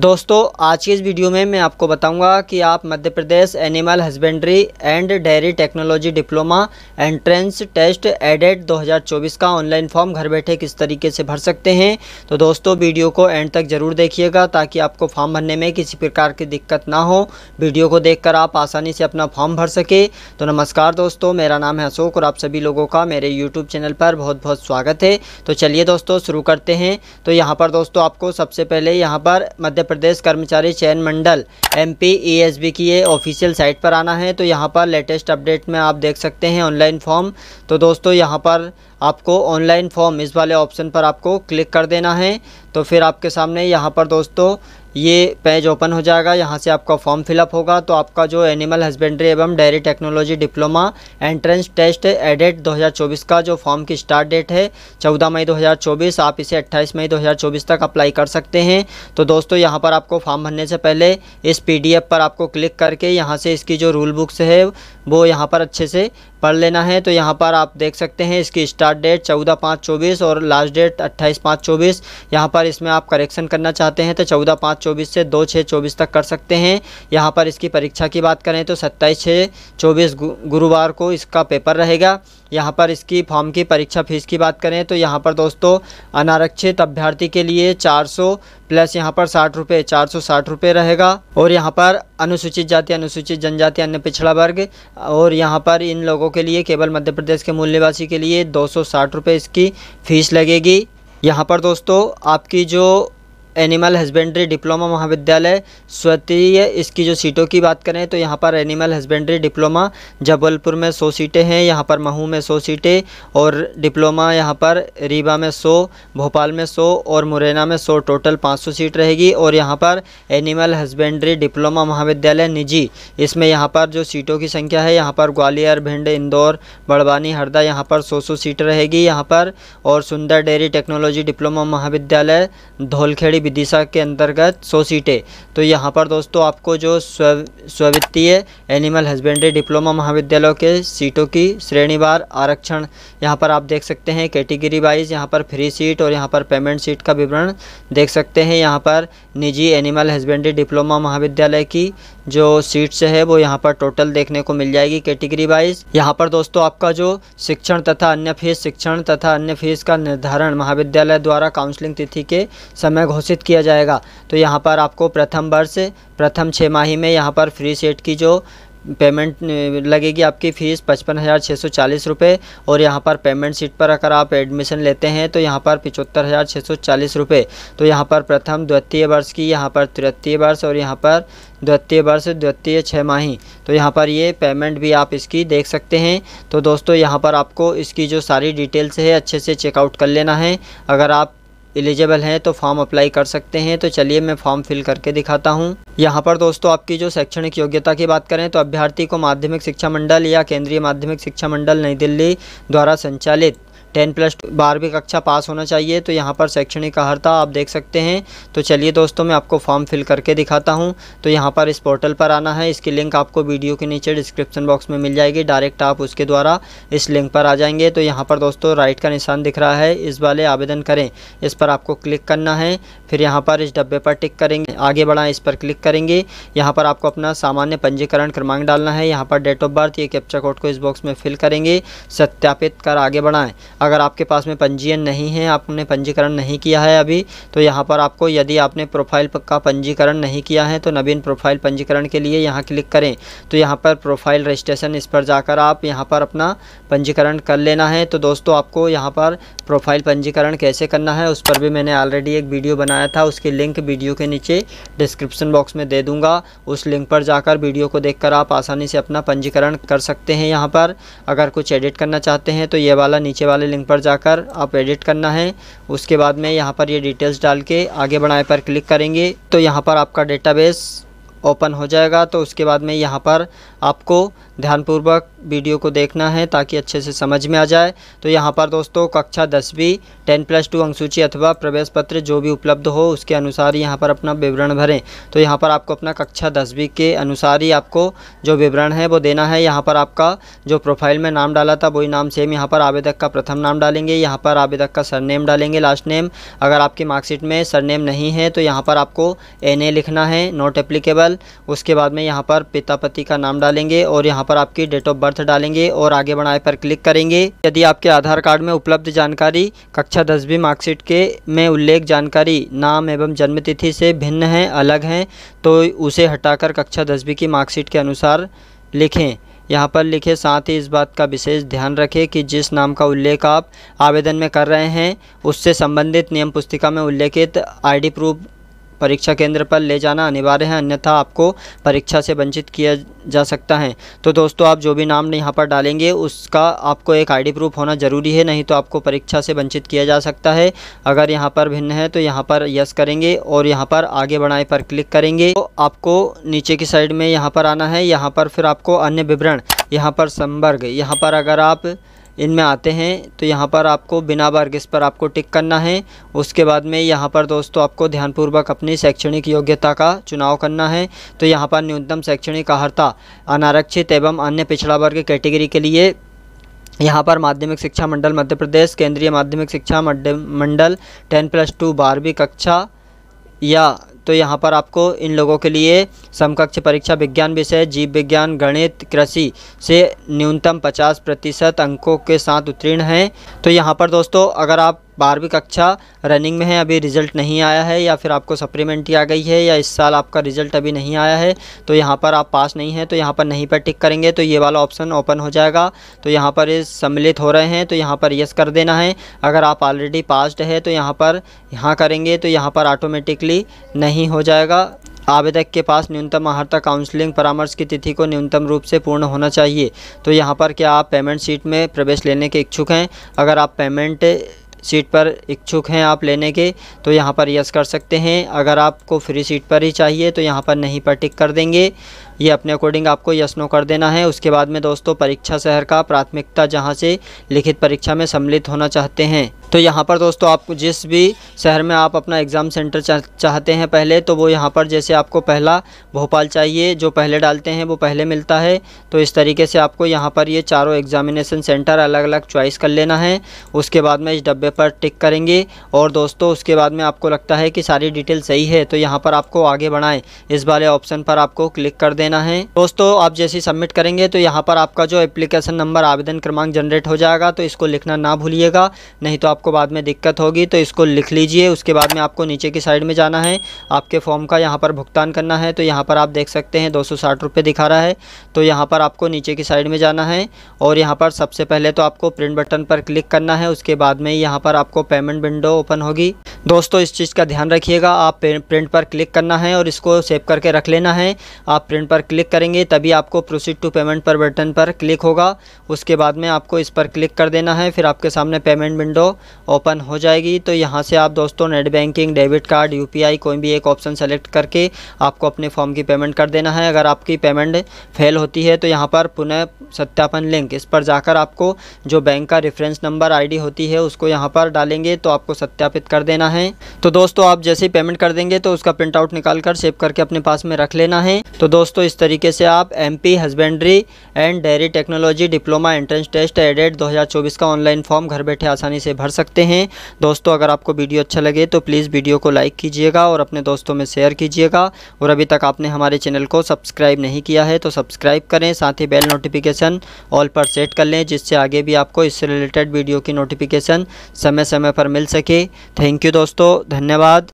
दोस्तों आज की इस वीडियो में मैं आपको बताऊंगा कि आप Madhya Pradesh animal husbandry and dairy technology diploma entrance test एडेड 2024 का ऑनलाइन फॉर्म घर बैठे किस तरीके से भर सकते हैं तो दोस्तों वीडियो को एंड तक ज़रूर देखिएगा ताकि आपको फॉर्म भरने में किसी प्रकार की दिक्कत ना हो वीडियो को देख कर आप आसानी से अपना फॉर्म भर सके तो नमस्कार दोस्तों मेरा नाम है अशोक और आप सभी लोगों का मेरे यूट्यूब चैनल पर बहुत बहुत स्वागत है तो चलिए दोस्तों शुरू करते हैं तो यहाँ पर दोस्तों आपको सबसे पहले यहाँ पर मध्य प्रदेश कर्मचारी चयन मंडल एम पी e की ये ऑफिशियल साइट पर आना है तो यहाँ पर लेटेस्ट अपडेट में आप देख सकते हैं ऑनलाइन फॉर्म तो दोस्तों यहाँ पर आपको ऑनलाइन फॉर्म इस वाले ऑप्शन पर आपको क्लिक कर देना है तो फिर आपके सामने यहाँ पर दोस्तों ये पेज ओपन हो जाएगा यहाँ से आपका फॉर्म फिलअप होगा तो आपका जो एनिमल हस्बेंड्री एवं dairy technology diploma entrance test एडेट 2024 का जो फॉर्म की स्टार्ट डेट है 14 मई 2024 आप इसे 28 मई 2024 तक अप्लाई कर सकते हैं तो दोस्तों यहाँ पर आपको फॉर्म भरने से पहले इस पी पर आपको क्लिक करके यहाँ से इसकी जो रूल बुक्स है वो यहाँ पर अच्छे से पढ़ लेना है तो यहाँ पर आप देख सकते हैं इसकी स्टार्ट डेट चौदह पाँच चौबीस और लास्ट डेट अट्ठाईस पाँच चौबीस यहाँ पर इसमें आप करेक्शन करना चाहते हैं तो चौदह पाँच चौबीस से दो छः चौबीस तक कर सकते हैं यहाँ पर इसकी परीक्षा की बात करें तो सत्ताईस छः चौबीस गुरुवार को इसका पेपर रहेगा यहाँ पर इसकी फॉर्म की परीक्षा फ़ीस की बात करें तो यहाँ पर दोस्तों अनारक्षित अभ्यर्थी के लिए 400 प्लस यहाँ पर साठ रुपये चार सौ साठ रुपये रहेगा और यहाँ पर अनुसूचित जाति अनुसूचित जनजाति अन्य पिछड़ा वर्ग और यहाँ पर इन लोगों के लिए केवल मध्य प्रदेश के मूल निवासी के लिए दो सौ साठ रुपये इसकी फ़ीस लगेगी यहाँ पर दोस्तों आपकी जो एनिमल हस्बेंड्री डिप्लोमा महाविद्यालय स्वतीय इसकी जो सीटों की बात करें तो यहाँ पर एनिमल हस्बेंड्री डिप्लोमा जबलपुर में सौ सीटें हैं यहाँ पर महू में सौ सीटें और डिप्लोमा यहाँ पर रीवा में सौ भोपाल में सौ और मुरैना में सौ टोटल पाँच सौ सीट रहेगी और यहाँ पर एनिमल हस्बेंड्री डिप्लोमा महाविद्यालय निजी इसमें यहाँ पर जो सीटों की संख्या है यहाँ पर ग्वालियर भिंड इंदौर बड़वानी हरदा यहाँ पर सौ सौ सीट रहेगी यहाँ पर और सुंदर डेयरी टेक्नोलॉजी डिप्लोमा महाविद्यालय धौलखेड़ी विदिशा के अंतर्गत सौ सीटें तो यहाँ पर दोस्तों आपको जो स्व स्वित्तीय एनिमल हस्बेंड्री डिप्लोमा महाविद्यालय के सीटों की श्रेणीवार आरक्षण यहाँ पर आप देख सकते हैं कैटेगरी वाइज यहाँ पर फ्री सीट और यहाँ पर पेमेंट सीट का विवरण देख सकते हैं यहाँ पर निजी एनिमल हस्बेंड्री डिप्लोमा महाविद्यालय की जो सीट्स है वो यहाँ पर टोटल देखने को मिल जाएगी कैटेगरी वाइज यहाँ पर दोस्तों आपका जो शिक्षण तथा अन्य फीस शिक्षण तथा अन्य फीस का निर्धारण महाविद्यालय द्वारा काउंसलिंग तिथि के समय घोषित किया जाएगा तो यहाँ पर आपको प्रथम वर्ष प्रथम छः माही में यहाँ पर फ्री सेट की जो पेमेंट लगेगी आपकी फ़ीस पचपन हज़ार छः सौ चालीस रुपये और यहाँ पर पेमेंट सीट पर अगर आप एडमिशन लेते हैं तो यहाँ पर पिचहत्तर हज़ार छः सौ चालीस रुपये तो यहाँ पर प्रथम द्वितीय वर्ष की यहाँ पर तृतीय वर्ष और यहाँ पर द्वितीय वर्ष द्वितीय छः माही तो यहाँ पर ये पेमेंट भी आप इसकी देख सकते हैं तो दोस्तों यहाँ पर आपको इसकी जो सारी डिटेल्स है अच्छे से चेकआउट कर लेना है अगर आप एलिजिबल हैं तो फॉर्म अप्लाई कर सकते हैं तो चलिए मैं फॉर्म फिल करके दिखाता हूँ यहाँ पर दोस्तों आपकी जो शैक्षणिक योग्यता की बात करें तो अभ्यर्थी को माध्यमिक शिक्षा मंडल या केंद्रीय माध्यमिक शिक्षा मंडल नई दिल्ली द्वारा संचालित टेन प्लस बारहवीं कक्षा पास होना चाहिए तो यहाँ पर शैक्षणिक अहर्ता आप देख सकते हैं तो चलिए दोस्तों मैं आपको फॉर्म फिल करके दिखाता हूँ तो यहाँ पर इस पोर्टल पर आना है इसकी लिंक आपको वीडियो के नीचे डिस्क्रिप्शन बॉक्स में मिल जाएगी डायरेक्ट आप उसके द्वारा इस लिंक पर आ जाएंगे तो यहाँ पर दोस्तों राइट का निशान दिख रहा है इस वाले आवेदन करें इस पर आपको क्लिक करना है फिर यहाँ पर इस डब्बे पर टिक करेंगे आगे बढ़ाएं इस पर क्लिक करेंगे यहाँ पर आपको अपना सामान्य पंजीकरण क्रमांक डालना है यहाँ पर डेट ऑफ बर्थ ये कैप्चा कोड को इस बॉक्स में फिल करेंगे सत्यापित कर आगे बढ़ाएं अगर आपके पास में पंजीयन नहीं है आपने पंजीकरण नहीं किया है अभी तो यहाँ पर आपको यदि आपने प्रोफाइल का पंजीकरण नहीं किया है तो नवीन प्रोफाइल पंजीकरण के लिए यहाँ क्लिक करें तो यहाँ पर प्रोफाइल रजिस्ट्रेशन इस पर जाकर आप यहाँ पर अपना पंजीकरण कर लेना है तो दोस्तों आपको यहाँ पर प्रोफाइल पंजीकरण कैसे करना है उस पर भी मैंने ऑलरेडी एक वीडियो बनाया था उसकी लिंक वीडियो के नीचे डिस्क्रिप्शन बॉक्स में दे दूंगा उस लिंक पर जाकर वीडियो को देखकर आप आसानी से अपना पंजीकरण कर सकते हैं यहाँ पर अगर कुछ एडिट करना चाहते हैं तो ये वाला नीचे वाले लिंक पर जाकर आप एडिट करना है उसके बाद में यहाँ पर ये डिटेल्स डाल के आगे बढ़ाए पर क्लिक करेंगे तो यहाँ पर आपका डेटाबेस ओपन हो जाएगा तो उसके बाद में यहाँ पर आपको ध्यानपूर्वक वीडियो को देखना है ताकि अच्छे से समझ में आ जाए तो यहाँ पर दोस्तों कक्षा दसवीं टेन प्लस टू अंकसूची अथवा प्रवेश पत्र जो भी उपलब्ध हो उसके अनुसार ही यहाँ पर अपना विवरण भरें तो यहाँ पर आपको अपना कक्षा दसवीं के अनुसार ही आपको जो विवरण है वो देना है यहाँ पर आपका जो प्रोफाइल में नाम डाला था वही नाम सेम यहाँ पर आवेदक का प्रथम नाम डालेंगे यहाँ पर आवेदक का सरनेम डालेंगे लास्ट नेम अगर आपकी मार्कशीट में सरनेम नहीं है तो यहाँ पर आपको एन लिखना है नॉट एप्लीकेबल उसके बाद में यहाँ पर पिता पति का नाम डालेंगे और यहाँ पर आपकी डेट ऑफ बर्थ अर्थ डालेंगे और आगे बढ़ाए पर क्लिक करेंगे यदि आपके आधार कार्ड में उपलब्ध जानकारी कक्षा दसवीं मार्कशीट के में उल्लेख जानकारी नाम एवं जन्मतिथि से भिन्न है अलग हैं तो उसे हटाकर कक्षा दसवीं की मार्कशीट के अनुसार लिखें यहाँ पर लिखे साथ ही इस बात का विशेष ध्यान रखें कि जिस नाम का उल्लेख आप आवेदन में कर रहे हैं उससे संबंधित नियम पुस्तिका में उल्लेखित आईडी प्रूफ परीक्षा केंद्र पर ले जाना अनिवार्य है अन्यथा आपको परीक्षा से वंचित किया जा सकता है तो दोस्तों आप जो भी नाम यहाँ पर डालेंगे उसका आपको एक आईडी प्रूफ होना ज़रूरी है नहीं तो आपको परीक्षा से वंचित किया जा सकता है अगर यहाँ पर भिन्न है तो यहाँ पर यस करेंगे और यहाँ पर आगे बढ़ाए पर क्लिक करेंगे तो आपको नीचे की साइड में यहाँ पर आना है यहाँ पर फिर आपको अन्य विवरण यहाँ पर संवर्ग यहाँ पर अगर आप इनमें आते हैं तो यहाँ पर आपको बिना वर्ग इस पर आपको टिक करना है उसके बाद में यहाँ पर दोस्तों आपको ध्यानपूर्वक अपनी शैक्षणिक योग्यता का चुनाव करना है तो यहाँ पर न्यूनतम शैक्षणिक अर्हता अनारक्षित एवं अन्य पिछड़ा वर्ग कैटेगरी के लिए यहाँ पर माध्यमिक शिक्षा मंडल मध्य प्रदेश केंद्रीय माध्यमिक शिक्षा मंडल टेन प्लस टू बारहवीं कक्षा या तो यहाँ पर आपको इन लोगों के लिए समकक्ष परीक्षा विज्ञान विषय जीव विज्ञान गणित कृषि से न्यूनतम 50 प्रतिशत अंकों के साथ उत्तीर्ण हैं तो यहाँ पर दोस्तों अगर आप बारहवीं कक्षा रनिंग में है अभी रिज़ल्ट नहीं आया है या फिर आपको सप्लीमेंट्री आ गई है या इस साल आपका रिज़ल्ट अभी नहीं आया है तो यहाँ पर आप पास नहीं हैं तो यहाँ पर नहीं पर टिक करेंगे तो ये वाला ऑप्शन ओपन हो जाएगा तो यहाँ पर ये सम्मिलित हो रहे हैं तो यहाँ पर यस कर देना है अगर आप ऑलरेडी पास्ड है तो यहाँ पर यहाँ करेंगे तो यहाँ पर ऑटोमेटिकली नहीं हो जाएगा आवेदक के पास न्यूनतम आहारता काउंसलिंग परामर्श की तिथि को न्यूनतम रूप से पूर्ण होना चाहिए तो यहाँ पर क्या आप पेमेंट शीट में प्रवेश लेने के इच्छुक हैं अगर आप पेमेंट सीट पर इच्छुक हैं आप लेने के तो यहाँ पर यस कर सकते हैं अगर आपको फ्री सीट पर ही चाहिए तो यहाँ पर नहीं पर टिक कर देंगे ये अपने अकॉर्डिंग आपको यस नो कर देना है उसके बाद में दोस्तों परीक्षा शहर का प्राथमिकता जहाँ से लिखित परीक्षा में सम्मिलित होना चाहते हैं तो यहाँ पर दोस्तों आप जिस भी शहर में आप अपना एग्ज़ाम सेंटर चाहते हैं पहले तो वो यहाँ पर जैसे आपको पहला भोपाल चाहिए जो पहले डालते हैं वो पहले मिलता है तो इस तरीके से आपको यहाँ पर ये चारों एग्ज़ामिनेशन सेंटर अलग अलग चॉइस कर लेना है उसके बाद में इस डब्बे पर टिक करेंगे और दोस्तों उसके बाद में आपको लगता है कि सारी डिटेल सही है तो यहाँ पर आपको आगे बढ़ाएँ इस वाले ऑप्शन पर आपको क्लिक कर देना देना है दोस्तों आप जैसे सबमिट करेंगे तो यहाँ पर आपका जो एप्लीकेशन नंबर आवेदन क्रमांक जनरेट हो जाएगा तो इसको लिखना ना भूलिएगा नहीं तो आपको बाद में दिक्कत होगी तो इसको लिख लीजिए उसके बाद में आपको नीचे की साइड में जाना है आपके फॉर्म का यहाँ पर भुगतान करना है तो यहाँ पर आप देख सकते हैं दो दिखा रहा है तो यहाँ पर आपको नीचे की साइड में जाना है और यहाँ पर सबसे पहले तो आपको प्रिंट बटन पर क्लिक करना है उसके बाद में यहाँ पर आपको पेमेंट विंडो ओपन होगी दोस्तों इस चीज़ का ध्यान रखिएगा आप प्रिंट पर क्लिक करना है और इसको सेव करके रख लेना है आप प्रिंट पर क्लिक करेंगे तभी आपको प्रोसीड टू पेमेंट पर बटन पर क्लिक होगा उसके बाद में आपको इस पर क्लिक कर देना है फिर आपके सामने पेमेंट विंडो ओपन हो जाएगी तो यहाँ से आप दोस्तों नेट बैंकिंग डेबिट कार्ड यू कोई भी एक ऑप्शन सेलेक्ट करके आपको अपने फॉर्म की पेमेंट कर देना है अगर आपकी पेमेंट फेल होती है तो यहाँ पर पुनः सत्यापन लिंक इस पर जाकर आपको जो बैंक का रेफरेंस नंबर आईडी होती है उसको यहाँ पर डालेंगे तो आपको सत्यापित कर देना है तो दोस्तों आप जैसे ही पेमेंट कर देंगे तो उसका प्रिंट आउट निकाल कर सेव करके अपने पास में रख लेना है तो दोस्तों दोस्तों इस तरीके से आप M P husbandry and dairy technology diploma entrance test एडेड 2024 का ऑनलाइन फॉर्म घर बैठे आसानी से भर सकते हैं दोस्तों अगर आपको वीडियो अच्छा लगे तो प्लीज़ वीडियो को लाइक कीजिएगा और अपने दोस्तों में शेयर कीजिएगा और अभी तक आपने हमारे चैनल को सब्सक्राइब नहीं किया है तो सब्सक्राइब करें साथ ही बेल नोटिफिकेशन ऑल पर सेट कर लें जिससे आगे भी आपको इससे रिलेटेड वीडियो की नोटिफिकेशन समय समय पर मिल सके थैंक यू दोस्तों धन्यवाद